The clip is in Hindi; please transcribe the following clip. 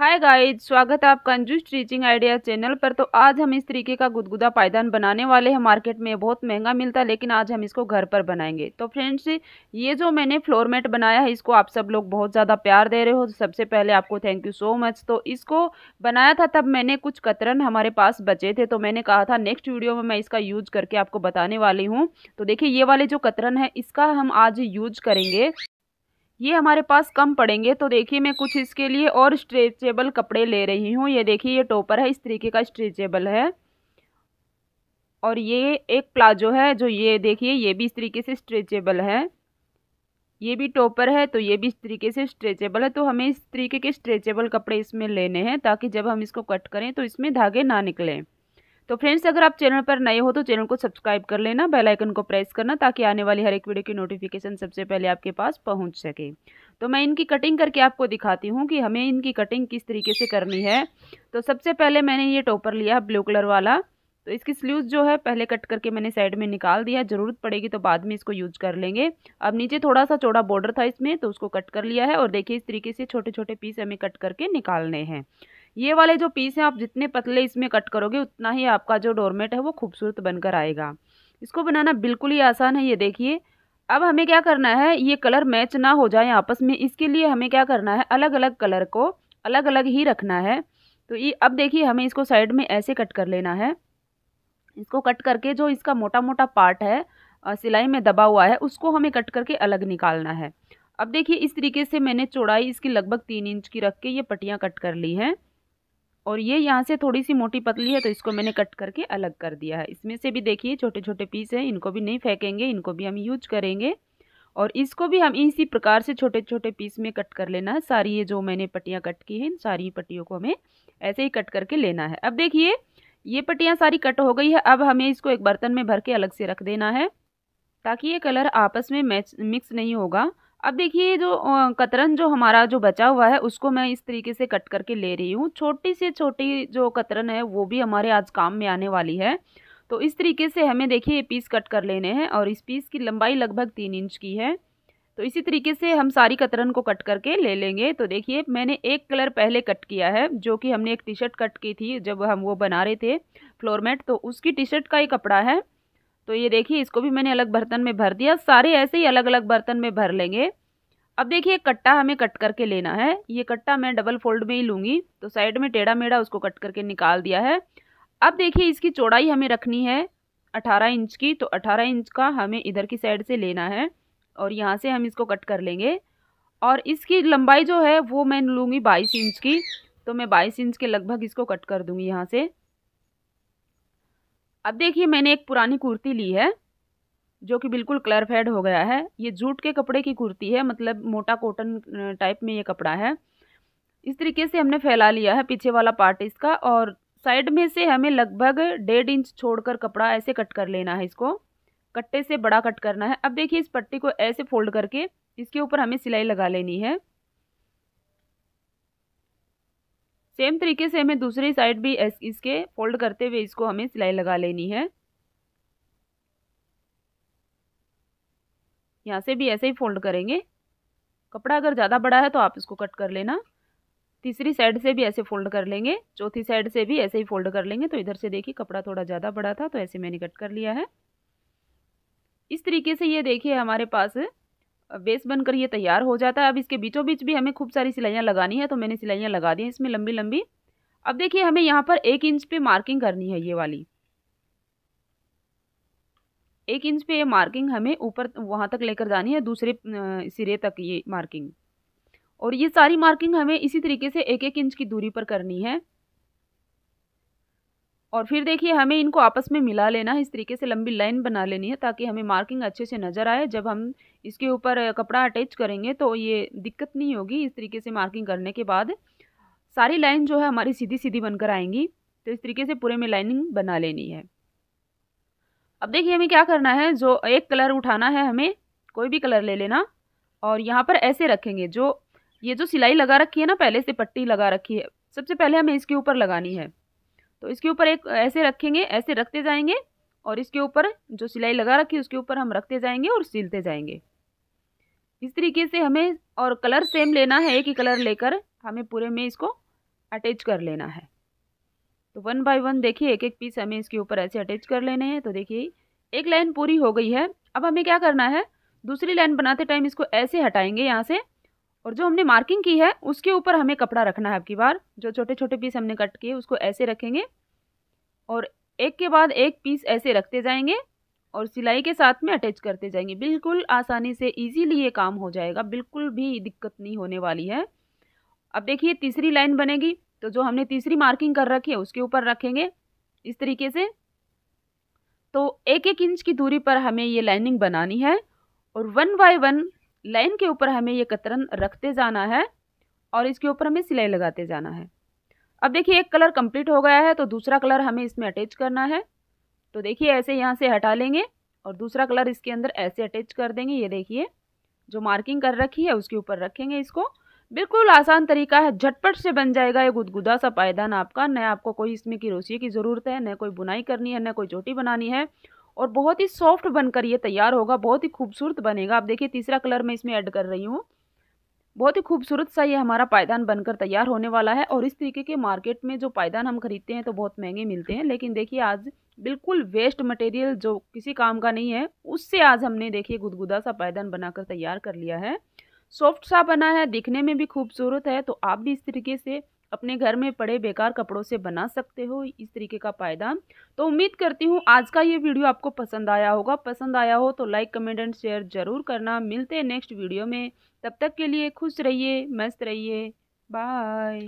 हाय गाइज स्वागत है आपका अंजू स्ट्रीचिंग आइडिया चैनल पर तो आज हम इस तरीके का गुदगुदा पायदान बनाने वाले हैं मार्केट में बहुत महंगा मिलता है लेकिन आज हम इसको घर पर बनाएंगे तो फ्रेंड्स ये जो मैंने फ्लोर मेट बनाया है इसको आप सब लोग बहुत ज़्यादा प्यार दे रहे हो सबसे पहले आपको थैंक यू सो मच तो इसको बनाया था तब मैंने कुछ कतरन हमारे पास बचे थे तो मैंने कहा था नेक्स्ट वीडियो में मैं इसका यूज करके आपको बताने वाली हूँ तो देखिए ये वाले जो कतरन है इसका हम आज यूज करेंगे ये हमारे पास कम पड़ेंगे तो देखिए मैं कुछ इसके लिए और स्ट्रेचेबल कपड़े ले रही हूँ ये देखिए ये टोपर है इस तरीके का स्ट्रेचेबल है और ये एक प्लाजो है जो ये देखिए ये भी इस तरीके से स्ट्रेचेबल है ये भी टॉपर है तो ये भी इस तरीके से स्ट्रेचेबल है तो हमें इस तरीके के स्ट्रेचेबल कपड़े इसमें लेने हैं ताकि जब हम इसको कट करें तो इसमें धागे ना निकलें तो फ्रेंड्स अगर आप चैनल पर नए हो तो चैनल को सब्सक्राइब कर लेना बेल आइकन को प्रेस करना ताकि आने वाली हर एक वीडियो की नोटिफिकेशन सबसे पहले आपके पास पहुंच सके तो मैं इनकी कटिंग करके आपको दिखाती हूँ कि हमें इनकी कटिंग किस तरीके से करनी है तो सबसे पहले मैंने ये टोपर लिया ब्लू कलर वाला तो इसकी स्ल्यूज़ जो है पहले कट करके मैंने साइड में निकाल दिया ज़रूरत पड़ेगी तो बाद में इसको यूज कर लेंगे अब नीचे थोड़ा सा चौड़ा बॉर्डर था इसमें तो उसको कट कर लिया है और देखिए इस तरीके से छोटे छोटे पीस हमें कट करके निकालने हैं ये वाले जो पीस हैं आप जितने पतले इसमें कट करोगे उतना ही आपका जो डोरमेट है वो खूबसूरत बनकर आएगा इसको बनाना बिल्कुल ही आसान है ये देखिए अब हमें क्या करना है ये कलर मैच ना हो जाए आपस में इसके लिए हमें क्या करना है अलग अलग कलर को अलग अलग ही रखना है तो ये अब देखिए हमें इसको साइड में ऐसे कट कर लेना है इसको कट करके जो इसका मोटा मोटा पार्ट है सिलाई में दबा हुआ है उसको हमें कट करके अलग निकालना है अब देखिए इस तरीके से मैंने चौड़ाई इसकी लगभग तीन इंच की रख के ये पट्टियाँ कट कर ली हैं और ये यहाँ से थोड़ी सी मोटी पतली है तो इसको मैंने कट करके अलग कर दिया है इसमें से भी देखिए छोटे छोटे पीस हैं इनको भी नहीं फेंकेंगे इनको भी हम यूज करेंगे और इसको भी हम इसी प्रकार से छोटे छोटे पीस में कट कर लेना है सारी ये जो मैंने पट्टियाँ कट की हैं इन सारी पट्टियों को हमें ऐसे ही कट करके लेना है अब देखिए ये पट्टियाँ सारी कट हो गई है अब हमें इसको एक बर्तन में भर के अलग से रख देना है ताकि ये कलर आपस में मैच मिक्स नहीं होगा अब देखिए जो कतरन जो हमारा जो बचा हुआ है उसको मैं इस तरीके से कट करके ले रही हूँ छोटी से छोटी जो कतरन है वो भी हमारे आज काम में आने वाली है तो इस तरीके से हमें देखिए ये पीस कट कर लेने हैं और इस पीस की लंबाई लगभग तीन इंच की है तो इसी तरीके से हम सारी कतरन को कट करके ले लेंगे तो देखिए मैंने एक कलर पहले कट किया है जो कि हमने एक टी शर्ट कट की थी जब हम वो बना रहे थे फ्लोरमेट तो उसकी टी शर्ट का ही कपड़ा है तो ये देखिए इसको भी मैंने अलग बर्तन में भर दिया सारे ऐसे ही अलग अलग बर्तन में भर लेंगे अब देखिए कट्टा हमें कट करके लेना है ये कट्टा मैं डबल फोल्ड में ही लूँगी तो साइड में टेढ़ा मेढ़ा उसको कट करके निकाल दिया है अब देखिए इसकी चौड़ाई हमें रखनी है अठारह इंच की तो अठारह इंच का हमें इधर की साइड से लेना है और यहाँ से हम इसको कट कर लेंगे और इसकी लंबाई जो है वो मैं लूँगी बाईस इंच की तो मैं बाईस इंच के लगभग इसको कट कर दूँगी यहाँ से अब देखिए मैंने एक पुरानी कुर्ती ली है जो कि बिल्कुल कलर फेड हो गया है ये जूट के कपड़े की कुर्ती है मतलब मोटा कॉटन टाइप में ये कपड़ा है इस तरीके से हमने फैला लिया है पीछे वाला पार्ट इसका और साइड में से हमें लगभग डेढ़ इंच छोड़कर कपड़ा ऐसे कट कर लेना है इसको कट्टे से बड़ा कट करना है अब देखिए इस पट्टी को ऐसे फोल्ड करके इसके ऊपर हमें सिलाई लगा लेनी है सेम तरीके से हमें दूसरी साइड भी इसके फोल्ड करते हुए इसको हमें सिलाई लगा लेनी है यहाँ से भी ऐसे ही फोल्ड करेंगे कपड़ा अगर ज़्यादा बड़ा है तो आप इसको कट कर लेना तीसरी साइड से भी ऐसे फोल्ड कर लेंगे चौथी साइड से भी ऐसे ही फोल्ड कर लेंगे तो इधर से देखिए कपड़ा थोड़ा ज़्यादा बड़ा था तो ऐसे मैंने कट कर लिया है इस तरीके से ये देखिए हमारे पास बेस बनकर ये तैयार हो जाता है अब इसके बीचों बीच भी हमें खूब सारी सिलाइयाँ लगानी है तो मैंने सिलाइयाँ लगा दी हैं इसमें लंबी लंबी अब देखिए हमें यहाँ पर एक इंच पे मार्किंग करनी है ये वाली एक इंच पे ये मार्किंग हमें ऊपर वहाँ तक लेकर जानी है दूसरे सिरे तक ये मार्किंग और ये सारी मार्किंग हमें इसी तरीके से एक एक इंच की दूरी पर करनी है और फिर देखिए हमें इनको आपस में मिला लेना है इस तरीके से लंबी लाइन बना लेनी है ताकि हमें मार्किंग अच्छे से नज़र आए जब हम इसके ऊपर कपड़ा अटैच करेंगे तो ये दिक्कत नहीं होगी इस तरीके से मार्किंग करने के बाद सारी लाइन जो है हमारी सीधी सीधी बनकर आएंगी तो इस तरीके से पूरे में लाइनिंग बना लेनी है अब देखिए हमें क्या करना है जो एक कलर उठाना है हमें कोई भी कलर ले लेना और यहाँ पर ऐसे रखेंगे जो ये जो सिलाई लगा रखी है ना पहले से पट्टी लगा रखी है सबसे पहले हमें इसके ऊपर लगानी है तो इसके ऊपर एक ऐसे रखेंगे ऐसे रखते जाएंगे और इसके ऊपर जो सिलाई लगा रखी है उसके ऊपर हम रखते जाएंगे और सिलते जाएंगे इस तरीके से हमें और कलर सेम लेना है एक ही कलर लेकर हमें पूरे में इसको अटैच कर लेना है तो वन बाय वन देखिए एक एक पीस हमें इसके ऊपर ऐसे अटैच कर लेने हैं तो देखिए एक लाइन पूरी हो गई है अब हमें क्या करना है दूसरी लाइन बनाते टाइम इसको ऐसे हटाएंगे यहाँ से और जो हमने मार्किंग की है उसके ऊपर हमें कपड़ा रखना है अब की बार जो छोटे छोटे पीस हमने कट किए उसको ऐसे रखेंगे और एक के बाद एक पीस ऐसे रखते जाएंगे और सिलाई के साथ में अटैच करते जाएंगे बिल्कुल आसानी से इजीली ये काम हो जाएगा बिल्कुल भी दिक्कत नहीं होने वाली है अब देखिए तीसरी लाइन बनेगी तो जो हमने तीसरी मार्किंग कर रखी है उसके ऊपर रखेंगे इस तरीके से तो एक एक इंच की दूरी पर हमें ये लाइनिंग बनानी है और वन बाय वन लाइन के ऊपर हमें ये कतरन रखते जाना है और इसके ऊपर हमें सिलाई लगाते जाना है अब देखिए एक कलर कंप्लीट हो गया है तो दूसरा कलर हमें इसमें अटैच करना है तो देखिए ऐसे यहाँ से हटा लेंगे और दूसरा कलर इसके अंदर ऐसे अटैच कर देंगे ये देखिए जो मार्किंग कर रखी है उसके ऊपर रखेंगे इसको बिल्कुल आसान तरीका है झटपट से बन जाएगा ये गुदगुदा सा पायदान आपका न आपको कोई इसमें की रोसी की ज़रूरत है न कोई बुनाई करनी है न कोई चोटी बनानी है और बहुत ही सॉफ्ट बनकर ये तैयार होगा बहुत ही खूबसूरत बनेगा आप देखिए तीसरा कलर मैं इसमें ऐड कर रही हूँ बहुत ही खूबसूरत सा ये हमारा पायदान बनकर तैयार होने वाला है और इस तरीके के मार्केट में जो पायदान हम खरीदते हैं तो बहुत महंगे मिलते हैं लेकिन देखिए आज बिल्कुल वेस्ट मटेरियल जो किसी काम का नहीं है उससे आज हमने देखिए गुदगुदा सा पायदान बनाकर तैयार कर लिया है सॉफ्ट सा बना है दिखने में भी खूबसूरत है तो आप भी इस तरीके से अपने घर में पड़े बेकार कपड़ों से बना सकते हो इस तरीके का पायदान तो उम्मीद करती हूँ आज का ये वीडियो आपको पसंद आया होगा पसंद आया हो तो लाइक कमेंट एंड शेयर ज़रूर करना मिलते हैं नेक्स्ट वीडियो में तब तक के लिए खुश रहिए मस्त रहिए बाय